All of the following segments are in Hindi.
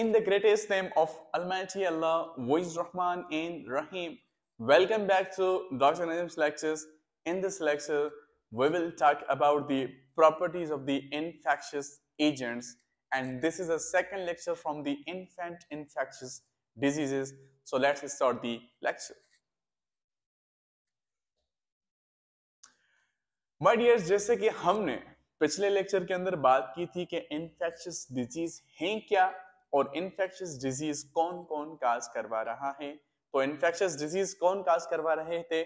in the greatest name of Almighty Allah, Voice Rahman and Rahim. Welcome back to Dr. Najim's lectures. In this lecture, we will talk about the properties of the infectious agents and this is the second lecture from the infant infectious diseases. So let's start the lecture. My dears, जैसे कि हमने पिछले लेक्चर के अंदर बात की थी कि इन्फेक्शियस डिजीज हैं क्या और इन्फेक्शियस डिजीज कौन कौन काज करवा रहा है तो इन्फेक्शियस डिजीज कौन काज करवा रहे थे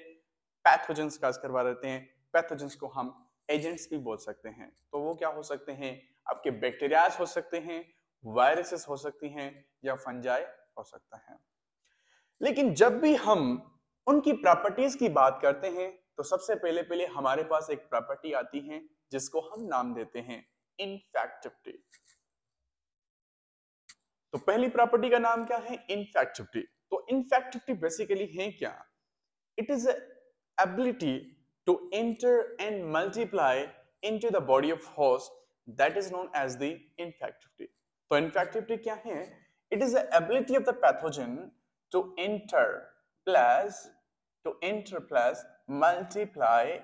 पैथोजेंस काज करवा रहे हैं पैथोजेंस को हम एजेंट्स भी बोल सकते हैं तो वो क्या हो सकते हैं आपके बैक्टीरियाज हो सकते हैं वायरसेस हो सकती हैं या फंजाई हो सकता है लेकिन जब भी हम उनकी प्रॉपर्टीज की बात करते हैं तो सबसे पहले पहले हमारे पास एक प्रॉपर्टी आती है जिसको हम नाम देते हैं इनफेक्टिविटी तो पहली प्रॉपर्टी का नाम क्या है इनफैक्टिविटी तो इनफैक्टिविटी बेसिकली है क्या it is ability to enter and multiply into the body of host that is known as the infectivity तो इनफैक्टिविटी क्या है it is ability of the pathogen to enter plus to enter plus multiply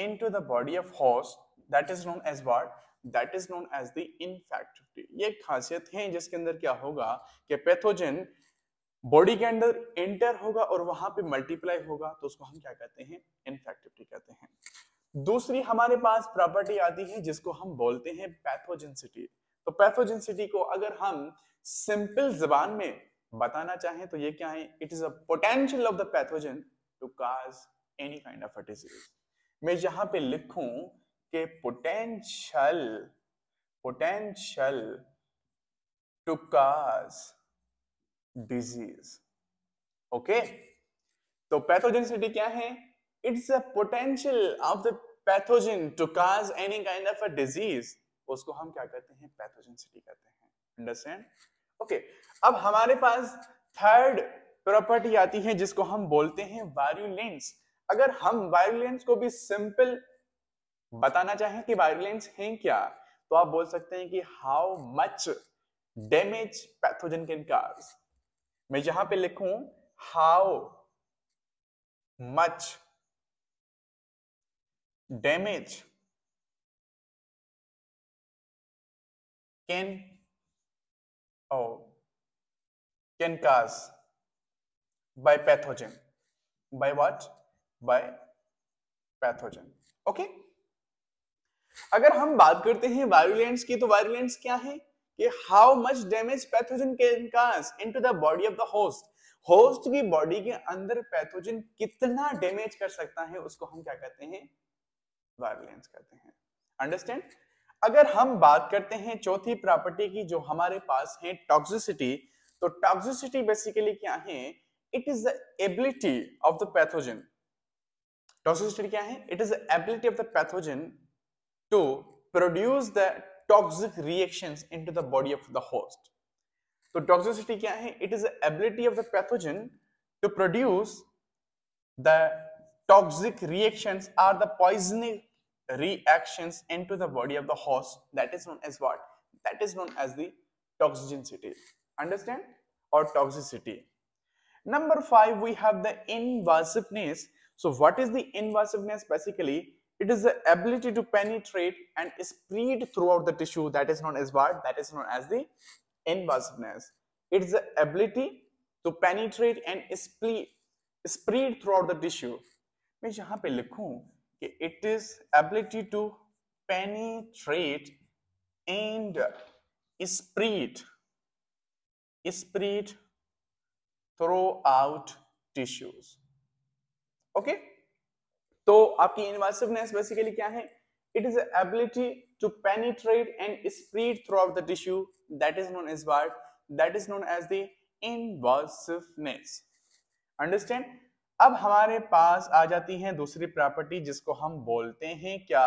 into the body of host तो that is known as what that is known as the infectivity ये खासियत है जिसके अंदर क्या होगा कि पैथोजन बॉडी के अंदर एंटर होगा और वहां पे मल्टीप्लाई होगा तो उसको हम क्या कहते हैं इनफेक्टिविटी कहते हैं दूसरी हमारे पास प्रॉपर्टी आती है जिसको हम बोलते हैं पैथोजेंसिटी तो पैथोजेंसिटी को अगर हम सिंपल जबान में बताना चाहें तो ये क्या है it is a potential of the pathogen to cause any kind of disease मैं यहां पे लिखूं के potential potential to cause disease okay तो पैथोजेनिसिटी क्या है it's a potential of the pathogen to cause any kind of a disease उसको हम क्या कहते हैं पैथोजेनिसिटी कहते हैं अंडरस्टैंड ओके okay. अब हमारे पास थर्ड प्रॉपर्टी आती है जिसको हम बोलते हैं वायरुलेंस अगर हम वायरुलेंस को भी सिंपल बताना चाहें कि वायरलेंस हैं क्या तो आप बोल सकते हैं कि how much damage pathogen can cause मैं यहां पे लिखूं how much damage can oh can by pathogen by what by pathogen okay okay अगर हम बात करते हैं वायरुलेंट्स की तो वायरुलेंट्स क्या है कि how much damage pathogen can cause into the body of the host host की बॉडी के अंदर पैथोजन कितना डैमेज कर सकता है उसको हम क्या कहते हैं वायरुलेंस कहते हैं अंडरस्टैंड अगर हम बात करते हैं चौथी प्रॉपर्टी की जो हमारे पास है टॉक्सिसिटी तो टॉक्सिसिटी बेसिकली क्या है it is the ability of the pathogen toxicity क्या है it is the ability of the pathogen to produce the toxic reactions into the body of the host. So toxicity क्या It is the ability of the pathogen to produce the toxic reactions or the poisoning reactions into the body of the host. That is known as what? That is known as the toxicity. Understand? Or toxicity. Number five, we have the invasiveness. So what is the invasiveness? Basically, it is the ability to penetrate and spread throughout the tissue that is known as what? That is known as the invasiveness. It is the ability to penetrate and spread spread throughout the tissue. मैं यहाँ पे लिखूं कि it is ability to penetrate and spread spread throughout tissues. Okay. तो आपकी इन्वेसिवनेस बेसिकली क्या है it is ability to to and spread throughout the tissue that is known as what that is known as the invasiveness understand अब हमारे पास आ जाती है दूसरी प्रॉपर्टी जिसको हम बोलते हैं क्या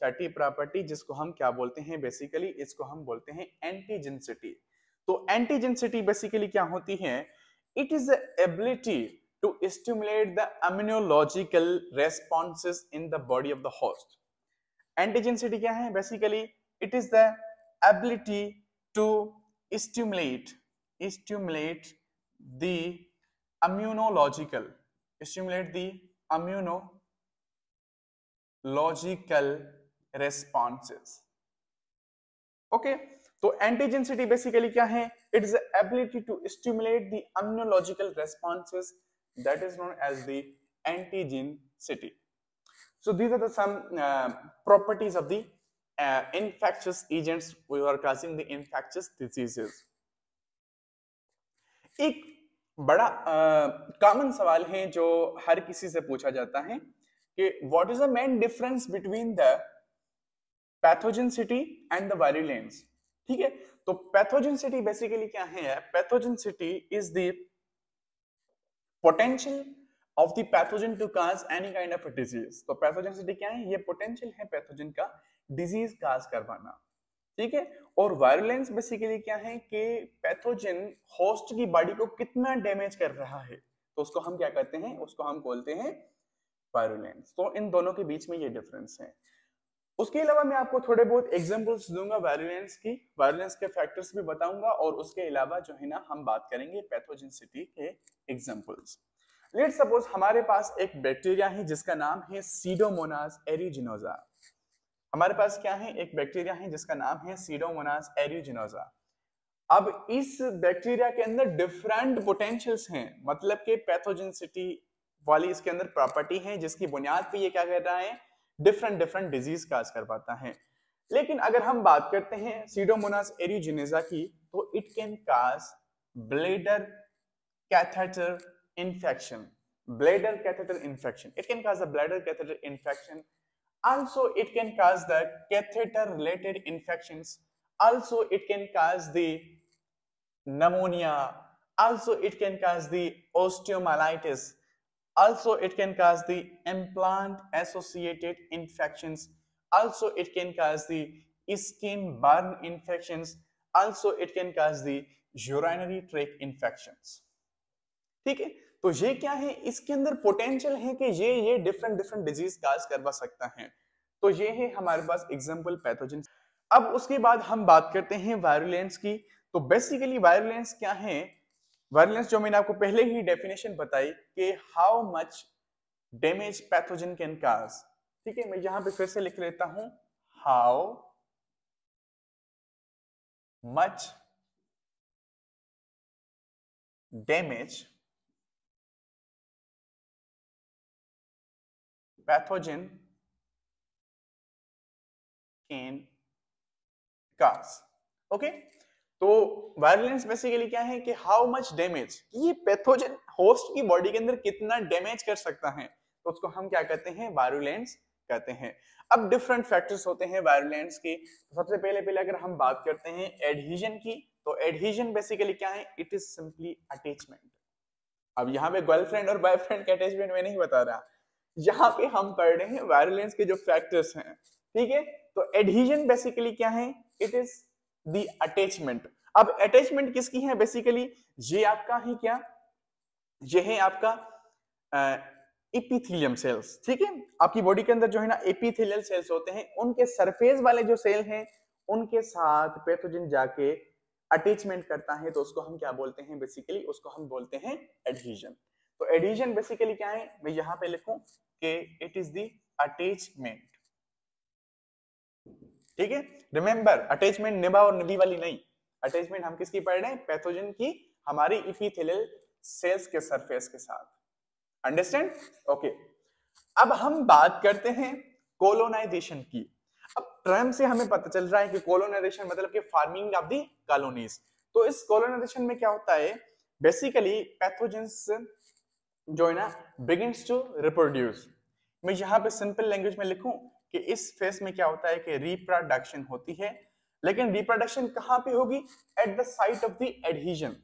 छठी प्रॉपर्टी जिसको हम क्या बोलते हैं बेसिकली इसको हम बोलते हैं एंटीजेंसिटी तो एंटीजेंसिटी बेसिकली क्या होती है it is ability to stimulate the immunological responses in the body of the host antigenicity kya hai basically it is the ability to stimulate stimulate the immunological stimulate the immunological responses okay तो एंटीजेंसिटी बेसिकली क्या है it is ability to stimulate the immunological responses that is known as the antigen city. So these are the some uh, properties of the uh, infectious agents we are classing the infectious diseases. एक बड़ा कॉमन uh, सवाल है जो हर किसी से पूछा जाता है कि what is the main difference between the pathogenicity and the virulence ठीक है तो पैथोजेंसिटी बेसिकली क्या है pathogenicity is the potential of the pathogen to cause any kind of disease तो पैथोजेनिसिटी क्या है ये पोटेंशियल है पैथोजन का डिजीज काज करवाना ठीक है और वायरलेंस बेसिकली क्या है कि पैथोजन होस्ट की बॉडी को कितना डैमेज कर रहा है तो उसको हम क्या करते हैं उसको हम बोलते हैं वायरलेंस तो इन दोनों के बीच में ये डिफरेंस है उसके अलावा मैं आपको थोड़े बहुत एग्जाम्पल्स दूंगा वायरुलेंस की वायरलेंस के फैक्टर्स भी बताऊंगा और उसके अलावा जो है ना हम बात करेंगे पैथोजेंसिटी के एग्जाम्पल्स लेट सपोज हमारे पास एक बैक्टीरिया है जिसका नाम है सीडोमोनास एरिजिनोजा हमारे पास क्या है एक बैक्टीरिया है जिसका नाम है सीडोमोनास एरिजिनोजा अब इस बैक्टीरिया के अंदर डिफरेंट पोटेंशियल्स हैं मतलब के पैथोजेंसिटी वाली इसके अंदर प्रॉपर्टी है जिसकी बुनियाद पे ये क्या कर रहा है डिफरेंट डिफरेंट डिजीज काज कर पाता है लेकिन अगर हम बात करते हैं सीडोमोनास एरियोजिनेजा की तो it can cause bladder catheter infection bladder catheter infection it can cause the bladder catheter infection also it can cause the catheter related infection also it can cause the pneumonia also it can cause the osteomyelitis Also, it can cause the implant-associated infections. Also, it can cause the skin burn infections. Also, it can cause the urinary tract infections. ठीक है तो ये क्या है इसके अंदर पोटेंशियल है कि ये ये डिफरेंट डिफरेंट डिजीज काज करवा सकता है तो ये है हमारे पास एग्जाम्पल पैथोजन अब उसके बाद हम बात करते हैं वायरुलेंस की तो बेसिकली वायरुलेंस क्या है वायलेंस जो मैंने आपको पहले ही डेफिनेशन बताई कि how much damage pathogen can cause ठीक है मैं यहां पे फिर से लिख लेता हूं how much damage pathogen can cause okay तो वायरलेंस बेसिकली क्या है कि हाउ मच डैमेज ये पैथोजन होस्ट की बॉडी के अंदर कितना डैमेज कर सकता है तो उसको हम क्या कहते हैं वायरुलेंस कहते हैं अब डिफरेंट फैक्टर्स होते हैं वायरुलेंस के तो सबसे पहले पहले अगर हम बात करते हैं एडहीजन की तो एडहीजन बेसिकली क्या है इट इज सिंपली अटैचमेंट अब यहाँ पे गर्लफ्रेंड और बॉयफ्रेंड के अटैचमेंट में नहीं बता रहा यहाँ पे हम पढ़ रहे हैं वायरुलेंस के जो फैक्टर्स हैं ठीक है तो एडहीजन बेसिकली क्या है इट इज दी अटैचमेंट अब अटैचमेंट किसकी है बेसिकली ये आपका है क्या ये है आपका एपिथेलियम सेल्स ठीक है आपकी बॉडी के अंदर जो है ना एपिथेलियल सेल्स होते हैं उनके सरफेस वाले जो सेल हैं उनके साथ पैथोजन जाके अटैचमेंट करता है तो उसको हम क्या बोलते हैं बेसिकली उसको हम बोलते हैं एडहीजन तो एडहीजन बेसिकली क्या है मैं यहां पे लिखूं कि इट इज दी अटैचमेंट ठीक है रिमेंबर अटैचमेंट निबा और निबी वाली नहीं अटैचमेंट हम किसकी पढ़ रहे हैं पैथोजन की हमारी इपीथेलियल सेल्स के सरफेस के साथ अंडरस्टैंड ओके अब हम बात करते हैं कोलोनाइजेशन की अब टर्म से हमें पता चल रहा है कि कोलोनाइजेशन मतलब कि फार्मिंग ऑफ दी कॉलोनीज तो इस कोलोनाइजेशन में क्या होता है बेसिकली पैथोजेंस जो है ना बिगिंस टू रिप्रोड्यूस मैं यहां पे सिंपल लैंग्वेज में लिखूं कि इस फेस में क्या होता है कि रिप्रोडक्शन होती है लेकिन रिप्रोडक्शन कहां पे होगी at the site of the adhesion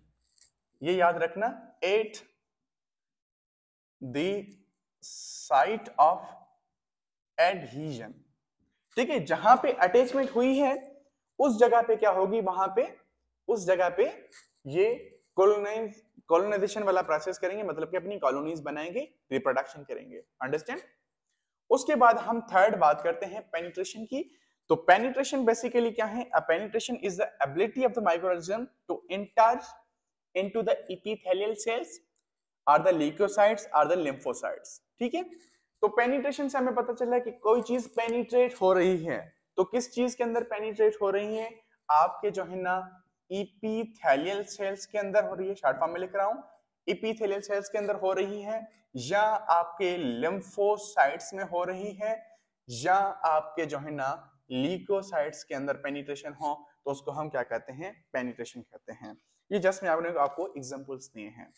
ये याद रखना at the site of adhesion ठीक है जहां पे अटैचमेंट हुई है उस जगह पे क्या होगी वहां पे उस जगह पे ये कॉलोनाइज कॉलोनाइजेशन वाला प्रोसेस करेंगे मतलब कि अपनी कॉलोनीज बनाएंगे रिप्रोडक्शन करेंगे अंडरस्टैंड उसके बाद हम थर्ड बात करते हैं पेनिट्रेशन की तो पेनिट्रेशन बेसिकली क्या है penetration is the ability of the microorganism to enter into the epithelial cells or the leucocytes or the lymphocytes ठीक है तो पेनिट्रेशन से हमें पता चला कि कोई चीज पेनिट्रेट हो रही है तो किस चीज के अंदर पेनिट्रेट हो रही है आपके जो है ना इपीथेलियल सेल्स के अंदर हो रही है शॉर्ट फॉर्म में लिख रहा हूं इपीथेलियल सेल्स के अंदर हो रही है या आपके लिम्फोसाइट्स में हो रही है या आपके जो है ना लीकोसाइट्स के अंदर पेनिट्रेशन हो तो उसको हम क्या कहते हैं पेनिट्रेशन कहते हैं ये जस्ट मैं आपने आपको एग्जांपल्स दिए हैं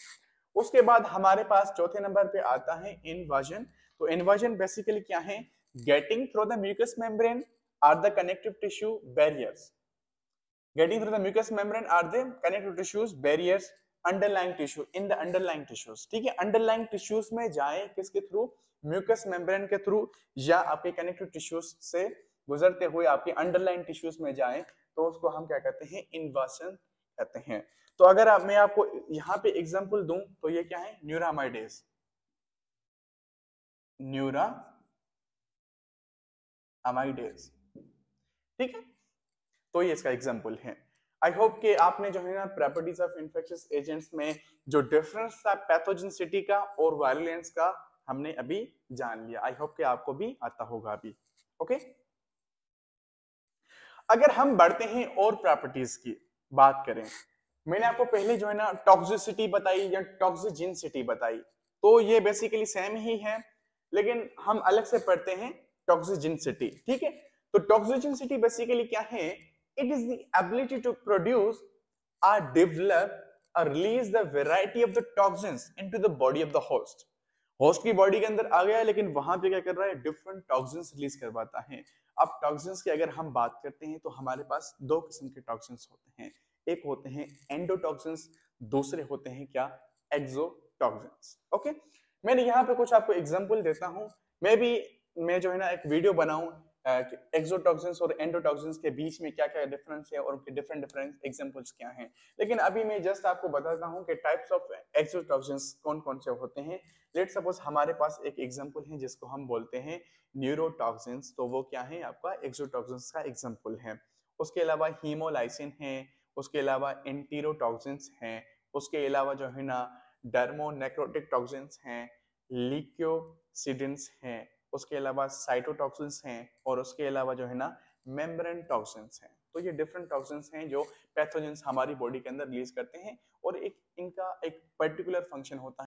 उसके बाद हमारे पास चौथे नंबर पे आता है इनवर्जन तो इनवर्जन बेसिकली क्या है getting through the mucus membrane or the connective tissue barriers getting through the mucus membrane or the connective tissues barriers underlying tissue in the underlying tissues ठीक है अंडरलाइंग टिश्यूज में जाए किसके थ्रू म्यूकस मेम्ब्रेन के थ्रू या आपके कनेक्टिव टिश्यूज से गुजरते हुए आपके अंडरलाइन टिश्यूज में जाए तो उसको हम क्या कहते हैं इनवर्सन कहते हैं तो अगर आप मैं आपको यहाँ पे एग्जाम्पल दूं तो ये क्या है न्यूरामाइडेज न्यूरा ठीक है तो ये इसका एग्जाम्पल है आई होप कि आपने जो है ना प्रॉपर्टीज ऑफ इन्फेक्शियस एजेंट्स में जो डिफरेंस था पैथोजेंसिटी का और वायलेंस का हमने अभी जान लिया आई होप कि आपको भी आता होगा अभी ओके okay? अगर हम बढ़ते हैं और प्रॉपर्टीज की बात करें मैंने आपको पहले जो है ना टॉक्सिसिटी बताई या टॉक्सिजिनसिटी बताई तो ये बेसिकली सेम ही है लेकिन हम अलग से पढ़ते हैं टॉक्सिजिनसिटी ठीक है तो टॉक्सिजिनसिटी बेसिकली क्या है It is the ability to produce or uh, develop or uh, release the variety of the toxins into the body of the host. Host की बॉडी के अंदर आ गया है लेकिन वहां पे क्या कर रहा है डिफरेंट टॉक्सिन्स रिलीज करवाता है अब टॉक्सिन्स की अगर हम बात करते हैं तो हमारे पास दो किस्म के टॉक्सिन्स होते हैं एक होते हैं एंडोटॉक्सिन्स दूसरे होते हैं क्या एक्सोटॉक्सिन्स ओके मैंने यहाँ पे कुछ आपको एग्जाम्पल देता हूँ मैं भी मैं जो है ना एक वीडियो बनाऊँ एक्जोटॉक्सिन्स और एंडोटॉक्सिन्स के बीच में क्या क्या डिफरेंस है और उनके डिफरेंट डिफरेंट एग्जाम्पल्स क्या हैं लेकिन अभी मैं जस्ट आपको बताता हूँ कि टाइप्स ऑफ एक्जोटॉक्सिन्स कौन कौन से होते हैं लेट सपोज हमारे पास एक एग्जाम्पल है जिसको हम बोलते हैं न्यूरोटॉक्सिन्स तो वो क्या है आपका एक्जोटॉक्सिन्स का एग्जाम्पल है उसके अलावा हीमोलाइसिन है उसके अलावा एंटीरोटॉक्सिन्स हैं उसके अलावा जो है ना डर्मोनेक्रोटिक टॉक्सिन्स हैं लिक्योसिडेंस हैं उसके अलावा साइटोटॉक्सिन्स हैं और उसके अलावा जो है ना मेम्ब्रेन टॉक्सिन्स हैं तो ये डिफरेंट टॉक्सिन्स हैं जो पैथोजेंस हमारी बॉडी के अंदर रिलीज करते हैं और एक इनका एक पर्टिकुलर फंक्शन होता है